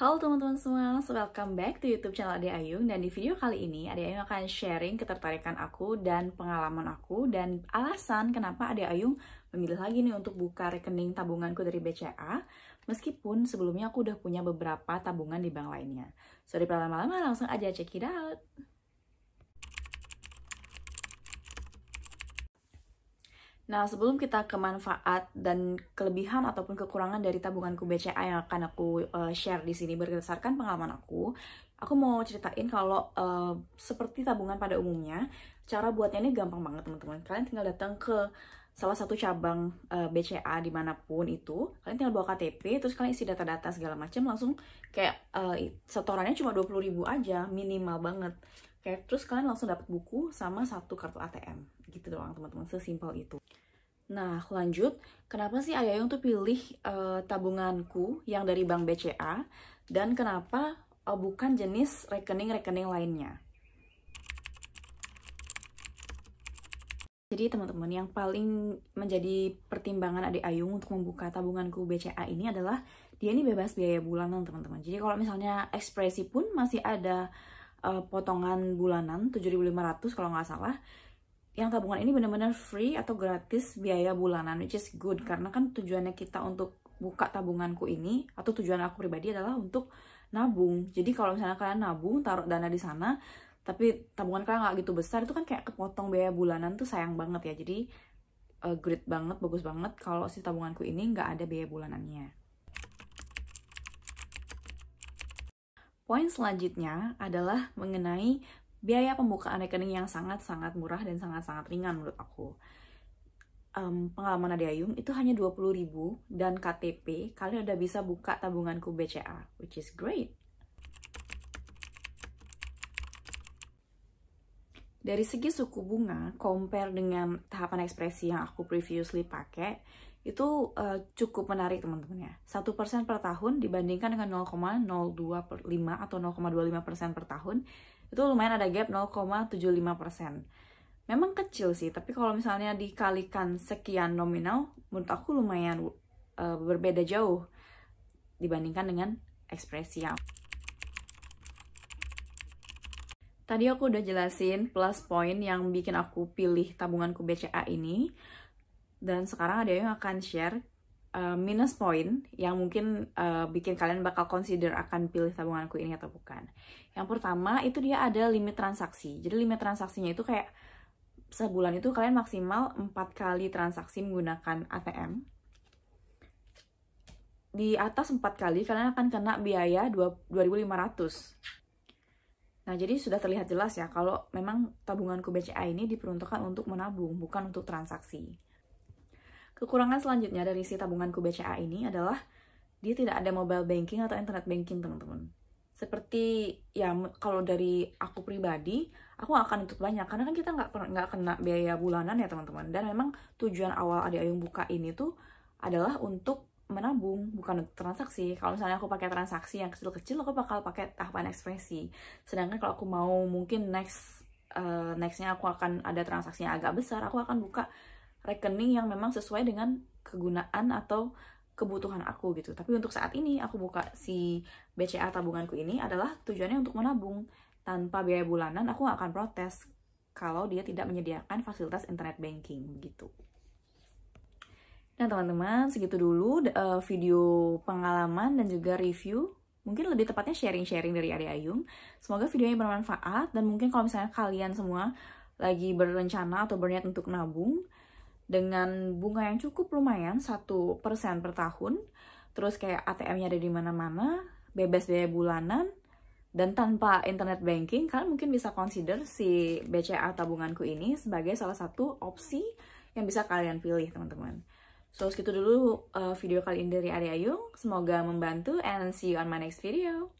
Halo teman-teman semua, welcome back to YouTube channel Ade Ayung dan di video kali ini Ade Ayung akan sharing ketertarikan aku dan pengalaman aku dan alasan kenapa Ade Ayung memilih lagi nih untuk buka rekening tabunganku dari BCA meskipun sebelumnya aku udah punya beberapa tabungan di bank lainnya. Sorry pada lama-lama langsung aja check it out. Nah, sebelum kita ke manfaat dan kelebihan ataupun kekurangan dari tabunganku BCA yang akan aku uh, share di sini berdasarkan pengalaman aku, aku mau ceritain kalau uh, seperti tabungan pada umumnya, cara buatnya ini gampang banget teman-teman. Kalian tinggal datang ke salah satu cabang uh, eh, BCA dimanapun itu, kalian tinggal bawa KTP, terus kalian isi data-data segala macam, langsung kayak uh, setorannya cuma 20 ribu aja, minimal banget okay, terus kalian langsung dapat buku sama satu kartu ATM. Gitu doang teman-teman, sesimpel itu. Nah, lanjut, kenapa sih Ayayung tuh pilih uh, tabunganku yang dari Bank BCA dan kenapa uh, bukan jenis rekening-rekening lainnya? Jadi teman-teman, yang paling menjadi pertimbangan adik Ayung untuk membuka tabunganku BCA ini adalah dia ini bebas biaya bulanan teman-teman. Jadi kalau misalnya ekspresi pun masih ada uh, potongan bulanan 7.500 kalau nggak salah yang tabungan ini benar-benar free atau gratis biaya bulanan which is good karena kan tujuannya kita untuk buka tabunganku ini atau tujuan aku pribadi adalah untuk nabung jadi kalau misalnya kalian nabung taruh dana di sana tapi tabungan kalian nggak gitu besar itu kan kayak kepotong biaya bulanan tuh sayang banget ya jadi uh, great banget bagus banget kalau si tabunganku ini nggak ada biaya bulanannya Poin selanjutnya adalah mengenai biaya pembukaan rekening yang sangat-sangat murah dan sangat-sangat ringan menurut aku. Um, pengalaman Ade Ayung itu hanya 20.000 dan KTP kalian udah bisa buka tabunganku BCA, which is great. Dari segi suku bunga, compare dengan tahapan ekspresi yang aku previously pakai, itu uh, cukup menarik teman-teman ya. Satu persen per tahun dibandingkan dengan 0,025 atau 0,25 persen per tahun itu lumayan ada gap 0,75 persen. Memang kecil sih, tapi kalau misalnya dikalikan sekian nominal, menurut aku lumayan uh, berbeda jauh dibandingkan dengan ekspresi yang Tadi aku udah jelasin plus point yang bikin aku pilih tabunganku BCA ini dan sekarang ada yang akan share uh, minus point yang mungkin uh, bikin kalian bakal consider akan pilih tabunganku ini atau bukan. Yang pertama itu dia ada limit transaksi. Jadi limit transaksinya itu kayak sebulan itu kalian maksimal 4 kali transaksi menggunakan ATM. Di atas 4 kali kalian akan kena biaya 2500 Nah, jadi sudah terlihat jelas ya kalau memang tabunganku BCA ini diperuntukkan untuk menabung, bukan untuk transaksi. Kekurangan selanjutnya dari si tabunganku BCA ini adalah dia tidak ada mobile banking atau internet banking, teman-teman. Seperti ya kalau dari aku pribadi, aku gak akan nutup banyak karena kan kita nggak nggak kena biaya bulanan ya teman-teman. Dan memang tujuan awal adik ayung buka ini tuh adalah untuk menabung bukan untuk transaksi kalau misalnya aku pakai transaksi yang kecil-kecil aku bakal pakai tahapan ekspresi sedangkan kalau aku mau mungkin next uh, nextnya aku akan ada transaksi yang agak besar aku akan buka rekening yang memang sesuai dengan kegunaan atau kebutuhan aku gitu. Tapi untuk saat ini aku buka si BCA tabunganku ini adalah tujuannya untuk menabung. Tanpa biaya bulanan aku gak akan protes kalau dia tidak menyediakan fasilitas internet banking gitu. Nah teman-teman segitu dulu uh, video pengalaman dan juga review mungkin lebih tepatnya sharing-sharing dari Ade Ayung. Semoga videonya bermanfaat dan mungkin kalau misalnya kalian semua lagi berencana atau berniat untuk nabung, dengan bunga yang cukup lumayan satu persen per tahun terus kayak ATM-nya ada di mana-mana bebas biaya bulanan dan tanpa internet banking kalian mungkin bisa consider si BCA tabunganku ini sebagai salah satu opsi yang bisa kalian pilih teman-teman so segitu dulu uh, video kali ini dari Ari Ayung semoga membantu and see you on my next video